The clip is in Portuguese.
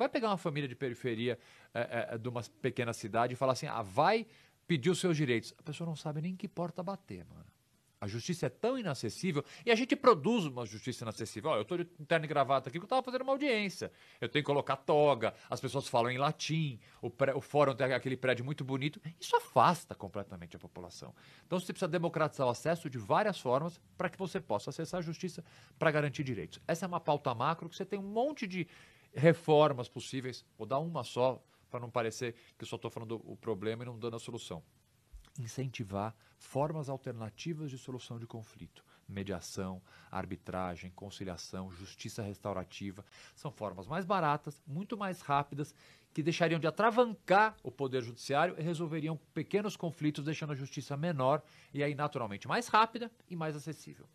Vai pegar uma família de periferia é, é, é, de uma pequena cidade e falar assim: ah, vai pedir os seus direitos. A pessoa não sabe nem que porta bater, mano. A justiça é tão inacessível e a gente produz uma justiça inacessível. Olha, eu estou de terno e gravata aqui porque eu estava fazendo uma audiência. Eu tenho que colocar toga, as pessoas falam em latim, o, pré, o fórum tem aquele prédio muito bonito. Isso afasta completamente a população. Então você precisa democratizar o acesso de várias formas para que você possa acessar a justiça para garantir direitos. Essa é uma pauta macro que você tem um monte de reformas possíveis. Vou dar uma só para não parecer que só estou falando o problema e não dando a solução. Incentivar formas alternativas de solução de conflito. Mediação, arbitragem, conciliação, justiça restaurativa. São formas mais baratas, muito mais rápidas, que deixariam de atravancar o poder judiciário e resolveriam pequenos conflitos, deixando a justiça menor e aí naturalmente mais rápida e mais acessível.